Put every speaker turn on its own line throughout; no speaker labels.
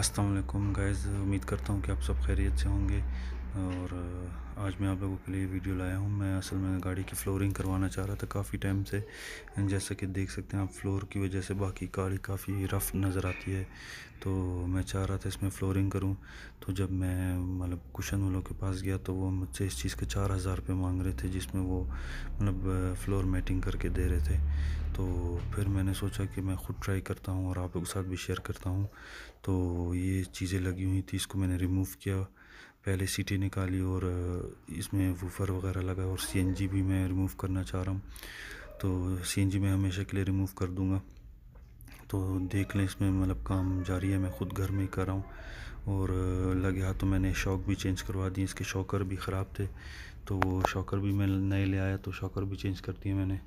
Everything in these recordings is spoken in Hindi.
अस्सलाम वालेकुम उम्मीद करता हूँ कि आप सब खैरियत से होंगे और आज मैं आप लोगों के लिए वीडियो लाया हूँ मैं असल में गाड़ी की फ्लोरिंग करवाना चाह रहा था काफ़ी टाइम से जैसा कि देख सकते हैं आप फ्लोर की वजह से बाकी गाड़ी काफ़ी रफ़ नज़र आती है तो मैं चाह रहा था इसमें फ्लोरिंग करूँ तो जब मैं मतलब कुशन वालों के पास गया तो वो मुझसे इस चीज़ के चार हज़ार रुपये मांग रहे थे जिसमें वो मतलब फ्लोर मेटिंग करके दे रहे थे तो फिर मैंने सोचा कि मैं ख़ुद ट्राई करता हूँ और आप लोग के साथ भी शेयर करता हूँ तो ये चीज़ें लगी हुई थी इसको मैंने रिमूव किया पहले सीटी निकाली और इसमें वूफर वगैरह लगा और सीएनजी भी मैं रिमूव करना चाह रहा हूँ तो सीएनजी मैं हमेशा के लिए रिमूव कर दूँगा तो देख लें इसमें मतलब काम जारी है मैं ख़ुद घर में ही कर रहा हूँ और लगे हाथ तो मैंने शॉक भी चेंज करवा दिए इसके शॉकर भी ख़राब थे तो वो शॉकर भी मैं नए ले आया तो शॉकर भी चेंज कर दिए मैंने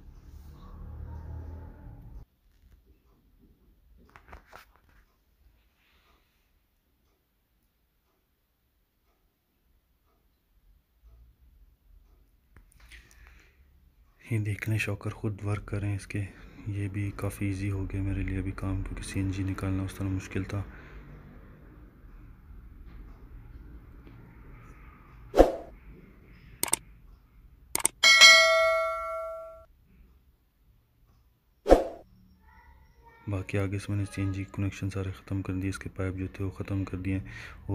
ये देख लें शॉकर ख़ुद वर्क करें इसके ये भी काफ़ी इजी हो गया मेरे लिए अभी काम क्योंकि सीएनजी निकालना उस तरह मुश्किल था बाकी आगे से मैंने जी कनेक्शन सारे ख़त्म कर दिए इसके पाइप जो थे वो ख़त्म कर दिए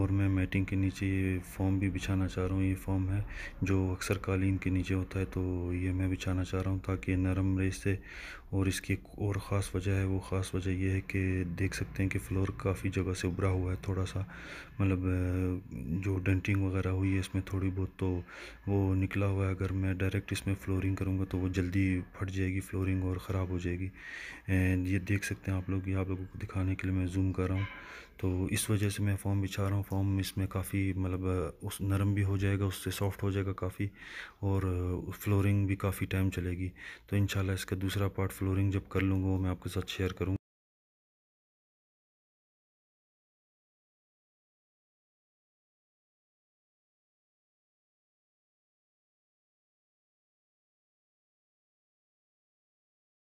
और मैं मैटिंग के नीचे ये फॉर्म भी बिछाना चाह रहा हूँ ये फॉर्म है जो अक्सर कालीन के नीचे होता है तो ये मैं बिछाना चाह रहा हूँ ताकि नरम रहे से और इसकी और ख़ास वजह है वो ख़ास वजह यह है कि देख सकते हैं कि फ्लोर काफ़ी जगह से उभरा हुआ है थोड़ा सा मतलब जो डेंटिंग वगैरह हुई है इसमें थोड़ी बहुत तो वो निकला हुआ है अगर मैं डायरेक्ट इसमें फ्लोरिंग करूँगा तो वो जल्दी फट जाएगी फ्लोरिंग और ख़राब हो जाएगी ये देख सकते सकते हैं आप लोग ये आप लोगों को दिखाने के लिए मैं जूम कर रहा हूँ तो इस वजह से मैं फॉर्म बिछा रहा हूँ फॉर्म इसमें काफ़ी मतलब उस नरम भी हो जाएगा उससे सॉफ्ट हो जाएगा काफ़ी और फ्लोरिंग भी काफ़ी टाइम चलेगी तो इन इसका दूसरा पार्ट फ्लोरिंग जब कर लूँगा वो मैं आपके साथ शेयर करूँगा